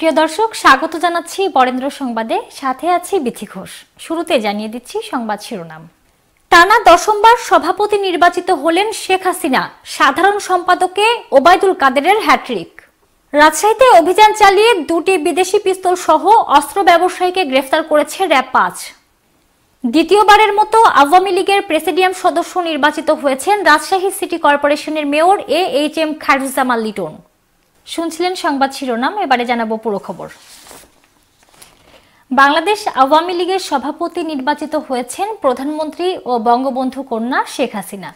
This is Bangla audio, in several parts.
প্রিয় দর্শক স্বাগত জানাচ্ছি বরেন্দ্র সংবাদে সাথে আছি বিথি ঘোষ শুরুতে জানিয়ে দিচ্ছি সংবাদ শিরোনাম টানা দশমবার সভাপতি নির্বাচিত হলেন শেখ হাসিনা সাধারণ সম্পাদকে ওবায়দুল কাদেরের হ্যাট্রিক রাজশাহীতে অভিযান চালিয়ে দুটি বিদেশি পিস্তল সহ অস্ত্র ব্যবসায়ীকে গ্রেফতার করেছে র্যাব পাঁচ দ্বিতীয়বারের মতো আওয়ামী লীগের প্রেসিডিয়াম সদস্য নির্বাচিত হয়েছেন রাজশাহী সিটি কর্পোরেশনের mayor A H M Khairuzzaman Liton শুনছিলেন সংবাদ শিরোনাম এবারে জানাবো পুরো খবর বাংলাদেশ আওয়ামী লীগের সভাপতি নির্বাচিত হয়েছেন প্রধানমন্ত্রী ও বঙ্গবন্ধু কন্যা শেখ হাসিনা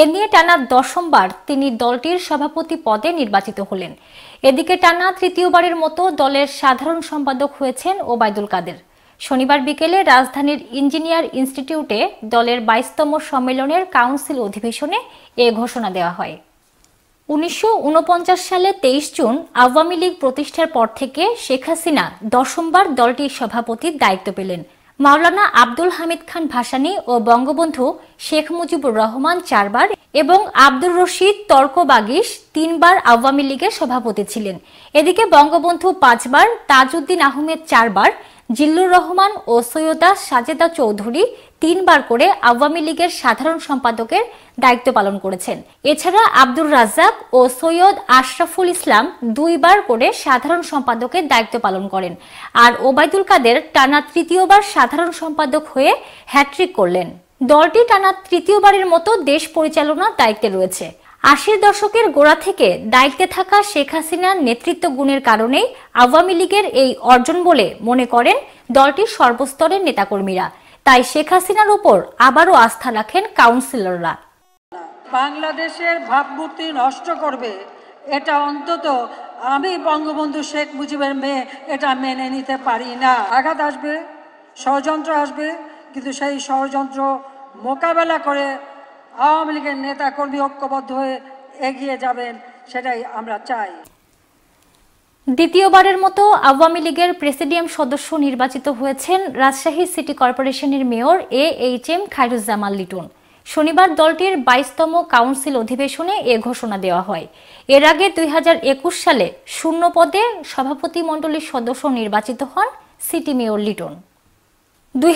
এ নিয়ে টানা দশমবার তিনি দলটির সভাপতি পদে নির্বাচিত হলেন এদিকে টানা তৃতীয়বারের মতো দলের সাধারণ সম্পাদক হয়েছেন ওবায়দুল কাদের শনিবার বিকেলে রাজধানীর ইঞ্জিনিয়ার ইনস্টিটিউটে দলের বাইশতম সম্মেলনের কাউন্সিল অধিবেশনে এ ঘোষণা দেওয়া হয় উনিশশো সালে তেইশ জুন আওয়ামী লীগ প্রতিষ্ঠার পর থেকে শেখ হাসিনা দশমবার দলটির সভাপতির দায়িত্ব পেলেন মাওলানা আব্দুল হামিদ খান ভাসানি ও বঙ্গবন্ধু শেখ মুজিবুর রহমান চারবার এবং আব্দুর রশিদ তর্ক বাগিস তিনবার আওয়ামী লীগের সভাপতি ছিলেন এদিকে বঙ্গবন্ধু পাঁচবার তাজউদ্দিন আহমেদ চারবার জিল্লুর রহমান ও সৈয়দা সাজেদা চৌধুরী তিনবার করে আওয়ামী লীগের সাধারণ সম্পাদকের দায়িত্ব পালন করেছেন এছাড়া আব্দুর রাজ্জাক ও সৈয়দ আশরাফুল ইসলাম দুইবার করে সাধারণ সম্পাদকের দায়িত্ব পালন করেন আর ওবায়দুল কাদের টানা তৃতীয়বার সাধারণ সম্পাদক হয়ে হ্যাট্রিক করলেন দলটি টানা তৃতীয়বারের মতো দেশ পরিচালনার দায়িত্বে রয়েছে আশির দশকের গোড়া থেকে দায়িত্বে থাকা শেখ হাসিনার নেতৃত্ব গুণের কারণেই আওয়ামী লীগের এই অর্জন বলে মনে করেন দলটির সর্বস্তরের নেতাকর্মীরা তাই শেখ হাসিনার উপর আবারও আস্থা রাখেন কাউন্সিলররা বাংলাদেশের ভাবমূর্তি নষ্ট করবে এটা অন্তত আমি বঙ্গবন্ধু শেখ মুজিবের মেয়ে এটা মেনে নিতে পারি না আঘাত আসবে ষড়যন্ত্র আসবে কিন্তু সেই ষড়যন্ত্র মোকাবেলা করে আওয়ামী লীগের নেতা কর্মী ঐক্যবদ্ধ হয়ে এগিয়ে যাবেন সেটাই আমরা চাই দ্বিতীয়বারের মতো আওয়ামী লীগের প্রেসিডিয়াম সদস্য নির্বাচিত হয়েছেন রাজশাহী সিটি কর্পোরেশনের mayor A H M Khairuzzaman Liton শনিবার দলটির বাইশতম কাউন্সিল অধিবেশনে এ ঘোষণা দেওয়া হয় এর আগে দুই সালে শূন্য পদে সভাপতিমণ্ডলীর সদস্য নির্বাচিত হন সিটি মেয়র লিটন দুই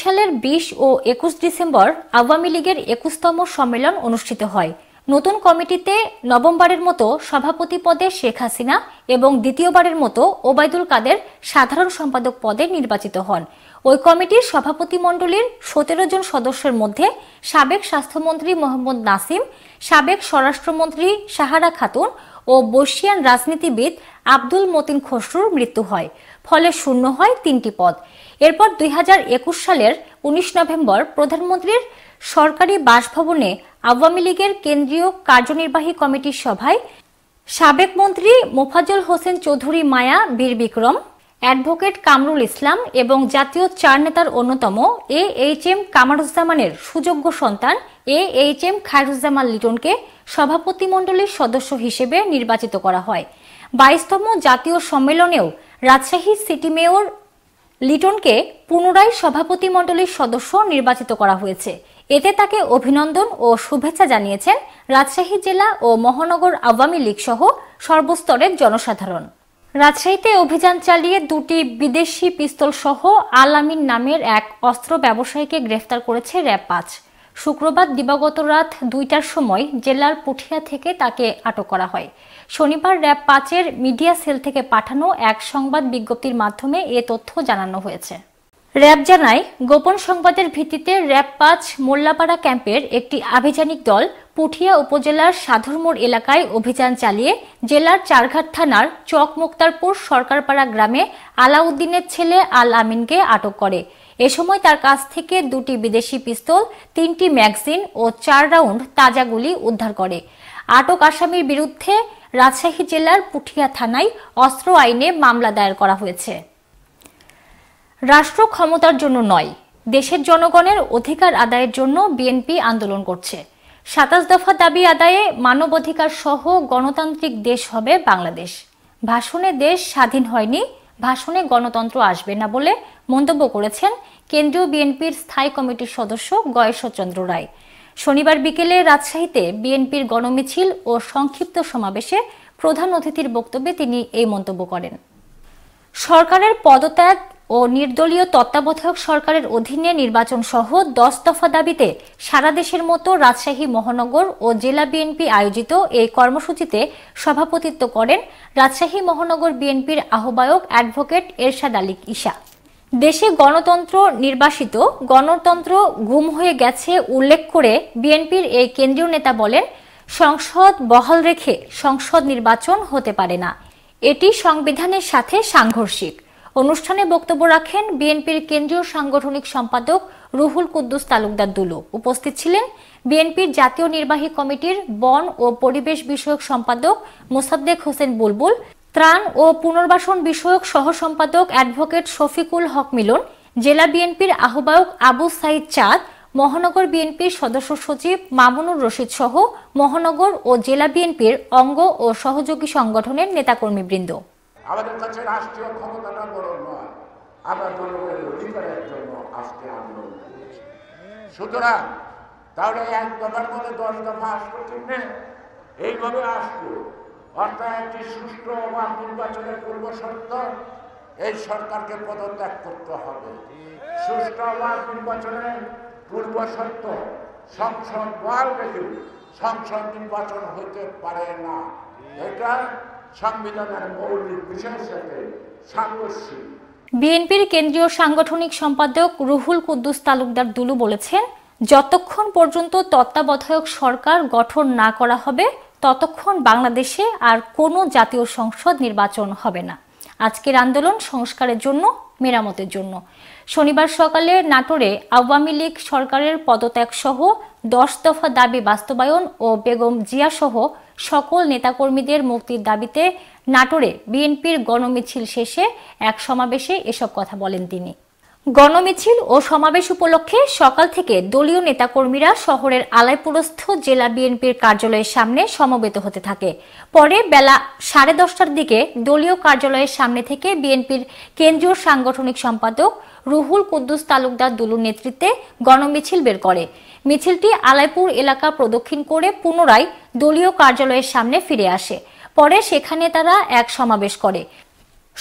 সালের ২০ ও একুশ ডিসেম্বর আওয়ামী লীগের একুশতম সম্মেলন অনুষ্ঠিত হয় নতুন কমিটিতে নভেম্বরের মতো সভাপতি পদে শেখ হাসিনা এবং দ্বিতীয়বারের মতো ওবায়দুল কাদের সাধারণ সম্পাদক পদে নির্বাচিত হন ওই কমিটির সভাপতিমণ্ডলীর সতেরো জন সদস্যের মধ্যে সাবেক স্বাস্থ্যমন্ত্রী মোহাম্মদ নাসিম সাবেক স্বরাষ্ট্রমন্ত্রী সাহারা খাতুন ও বর্ষিয়ান রাজনীতিবিদ আব্দুল মতিন খসরুর মৃত্যু হয় ফলে শূন্য হয় তিনটি পদ এরপর দুই সালের ১৯ নভেম্বর প্রধানমন্ত্রীর সরকারি বাসভবনে আওয়ামী লীগের কেন্দ্রীয় কার্যনির্বাহী কমিটির সভায় সাবেক মন্ত্রী মোফাজল হোসেন চৌধুরী মায়া বীর বিক্রম অ্যাডভোকেট কামরুল ইসলাম এবং জাতীয় চার নেতার অন্যতম এ এইচ এম কামারুজ্জামানের সুযোগ্য সন্তান এ এইচ এম খায়রুজ্জামান লিটনকে সভাপতিমণ্ডলীর সদস্য হিসেবে নির্বাচিত করা হয় বাইশতম জাতীয় সম্মেলনেও রাজশাহী সিটি মেয়র লিটনকে পুনরায় সভাপতি সদস্য নির্বাচিত করা হয়েছে এতে তাকে অভিনন্দন ও শুভেচ্ছা জানিয়েছেন রাজশাহী জেলা ও মহানগর আওয়ামী লীগ সহ সর্বস্তরের জনসাধারণ রাজশাহীতে অভিযান চালিয়ে দুটি বিদেশি পিস্তল সহ আল আমিন নামের এক অস্ত্র ব্যবসায়ীকে গ্রেফতার করেছে র্যাব পাঁচ শুক্রবার দিবাগত রাত দুইটার সময় জেলার পুঠিয়া থেকে তাকে আটক করা হয় শনিবার র্যাব পাঁচের মিডিয়া সেল থেকে পাঠানো এক সংবাদ বিজ্ঞপ্তির মাধ্যমে এ তথ্য জানানো হয়েছে র্যাব জানায় গোপন সংবাদের ভিত্তিতে র্যাব পাঁচ মোল্লাপাড়া ক্যাম্পের একটি আভিযানিক দল পুঠিয়া উপজেলার সাধুরমোর এলাকায় অভিযান চালিয়ে জেলার চারঘাট থানার চক মুক্তারপুর সরকারপাড়া গ্রামে আলাউদ্দিনের ছেলে আল আমিনকে আটক করে এ সময় তার কাছ থেকে দুটি বিদেশি পিস্তল তিনটি ম্যাগজিন ও চার রাউন্ড তাজা গুলি উদ্ধার করে আটক আসামির বিরুদ্ধে রাজশাহী জেলার পুঠিয়া থানায় অস্ত্র আইনে মামলা দায়ের করা হয়েছে রাষ্ট্র ক্ষমতার জন্য নয় দেশের জনগণের অধিকার আদায়ের জন্য বিএনপি আন্দোলন করছে সাতাশ দফা দাবি আদায়ে মানবাধিকার সহ গণতান্ত্রিক দেশ হবে বাংলাদেশ ভাষণে দেশ স্বাধীন হয়নি ভাষণে গণতন্ত্র আসবে না বলে মন্তব্য করেছেন কেন্দ্রীয় বিএনপির স্থায়ী কমিটির সদস্য গয়েশ্বরচন্দ্র রায় শনিবার বিকেলে রাজশাহীতে বিএনপির গণমিছিল ও সংক্ষিপ্ত সমাবেশে প্রধান অতিথির বক্তব্যে তিনি এই মন্তব্য করেন সরকারের পদত্যাগ ও নির্দলীয় তত্ত্বাবধায়ক সরকারের অধীনে নির্বাচন সহ দশ দফা দাবিতে সারা দেশের মতো রাজশাহী মহানগর ও জেলা বিএনপি আয়োজিত এই কর্মসূচিতে সভাপতিত্ব করেন রাজশাহী মহানগর বিএনপির আহ্বায়ক অ্যাডভোকেট এরশাদ আলিক ইশা দেশে গণতন্ত্র নির্বাসিত গণতন্ত্র গুম হয়ে গেছে উল্লেখ করে বিএনপির এই কেন্দ্রীয় নেতা বলেন সংসদ বহাল রেখে সংসদ নির্বাচন হতে পারে না এটি সংবিধানের সাথে সাংঘর্ষিক অনুষ্ঠানে বক্তব্য রাখেন বিএনপির কেন্দ্রীয় সাংগঠনিক সম্পাদক রুহুল কুদ্দুস তালুকদার দুলু উপস্থিত ছিলেন বিএনপির জাতীয় নির্বাহী কমিটির বন ও পরিবেশ বিষয়ক সম্পাদক মোসাদ্দেক হোসেন বুলবুল ত্রাণ ও পুনর্বাসন বিষয়ক সহসম্পাদক অ্যাডভোকেট শফিকুল হক মিলন জেলা বিএনপির আহ্বায়ক আবু সাইদ চাঁদ মহানগর বিএনপির সদস্য সচিব মামুনুর রশিদ সহ মহানগর ও জেলা বিএনপির অঙ্গ ও সহযোগী সংগঠনের নেতাকর্মীবৃন্দ আমাদের কাছে রাষ্ট্রীয় বড় নয় আমরা জনগণের অধিকারের জন্য আজকে আন্দোলন সুতরাং তাহলে এক দফার মধ্যে দশ দফা আসলো ঠিক এইভাবে আসলো অর্থাৎ একটি সুষ্ঠু অবাধ নির্বাচনের পূর্ব শর্ত এই সরকারকে পদত্যাগ করতে হবে সুষ্ঠু অবাধ নির্বাচনের পূর্ব শর্ত সংসদ বল রেখে সংসদ নির্বাচন হতে পারে না এটা সংবিধানের মৌলিক বিশেষ সাথে সাংঘর্ষিক বিএনপির কেন্দ্রীয় সাংগঠনিক সম্পাদক রুহুল কুদ্দুস তালুকদার দুলু বলেছেন যতক্ষণ পর্যন্ত তত্ত্বাবধায়ক সরকার গঠন না করা হবে ততক্ষণ বাংলাদেশে আর কোনো জাতীয় সংসদ নির্বাচন হবে না আজকের আন্দোলন সংস্কারের জন্য মেরামতের জন্য শনিবার সকালে নাটোরে আওয়ামী লীগ সরকারের পদত্যাগ সহ দশ দফা দাবি বাস্তবায়ন ও বেগম জিয়া সহ সকল নেতাকর্মীদের মুক্তির দাবিতে নাটোরে বিএনপির গণমিছিল শেষে এক সমাবেশে এসব কথা বলেন তিনি গণমিছিল ও সমাবেশ উপলক্ষে সকাল থেকে দলীয় নেতাকর্মীরা শহরের আলাইপুরস্থ জেলা বিএনপির কার্যালয়ের সামনে সমবেত হতে থাকে পরে বেলা সাড়ে দশটার দিকে দলীয় কার্যালয়ের সামনে থেকে বিএনপির কেন্দ্রীয় সাংগঠনিক সম্পাদক রুহুল কুদ্দুস তালুকদার দুলুর নেতৃত্বে গণমিছিল বের করে মিছিলটি আলাইপুর এলাকা প্রদক্ষিণ করে পুনরায় দলীয় কার্যালয়ের সামনে ফিরে আসে পরে সেখানে তারা এক সমাবেশ করে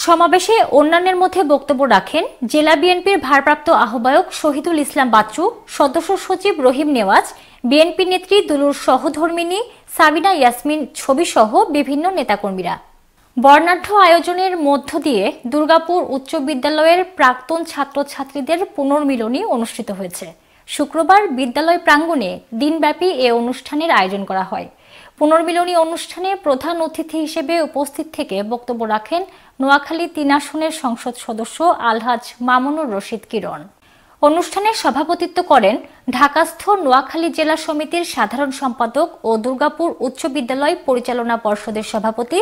সমাবেশে অন্যান্যের মধ্যে বক্তব্য রাখেন জেলা বিএনপির ভারপ্রাপ্ত আহ্বায়ক শহীদুল ইসলাম বাচ্চু সদস্য সচিব রহিম নেওয়াজ বিএনপি নেত্রী দুলুর সহধর্মিনী সাবিনা ইয়াসমিন ছবিসহ বিভিন্ন নেতাকর্মীরা বর্ণাঢ্য আয়োজনের মধ্য দিয়ে দুর্গাপুর উচ্চ বিদ্যালয়ের প্রাক্তন ছাত্রছাত্রীদের পুনর্মিলনী অনুষ্ঠিত হয়েছে শুক্রবার বিদ্যালয় প্রাঙ্গণে দিনব্যাপী এ অনুষ্ঠানের আয়োজন করা হয় পুনর্মিলনী অনুষ্ঠানে প্রধান অতিথি হিসেবে উপস্থিত থেকে বক্তব্য রাখেন নোয়াখালী তিন আসনের সংসদ সদস্য আলহাজ মামুনুর রশিদ কিরণ অনুষ্ঠানে সভাপতিত্ব করেন ঢাকাস্থ নোয়াখালী জেলা সমিতির সাধারণ সম্পাদক ও দুর্গাপুর উচ্চ বিদ্যালয় পরিচালনা পর্ষদের সভাপতি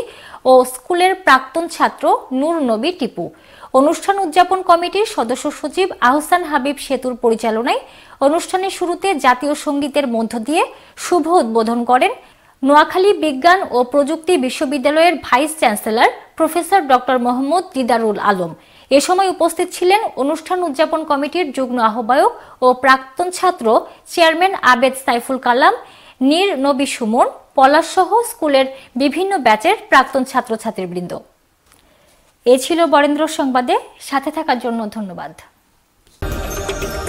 ও স্কুলের প্রাক্তন ছাত্র নূর নবী টিপু অনুষ্ঠান উদযাপন কমিটির সদস্য সচিব আহসান হাবিব সেতুর পরিচালনায় অনুষ্ঠানের শুরুতে জাতীয় সঙ্গীতের মধ্য দিয়ে শুভ উদ্বোধন করেন নোয়াখালী বিজ্ঞান ও প্রযুক্তি বিশ্ববিদ্যালয়ের vice chancellor professor doctor Mohammad Didarul Alam এ সময় উপস্থিত ছিলেন অনুষ্ঠান উদযাপন কমিটির যুগ্ম আহ্বায়ক ও প্রাক্তন ছাত্র চেয়ারম্যান আবেদ সাইফুল কালাম নীর নবী সুমন পলাশসহ স্কুলের বিভিন্ন ব্যাচের প্রাক্তন ছাত্রছাত্রীবৃন্দ এ ছিল বরেন্দ্র সংবাদে সাথে থাকার জন্য ধন্যবাদ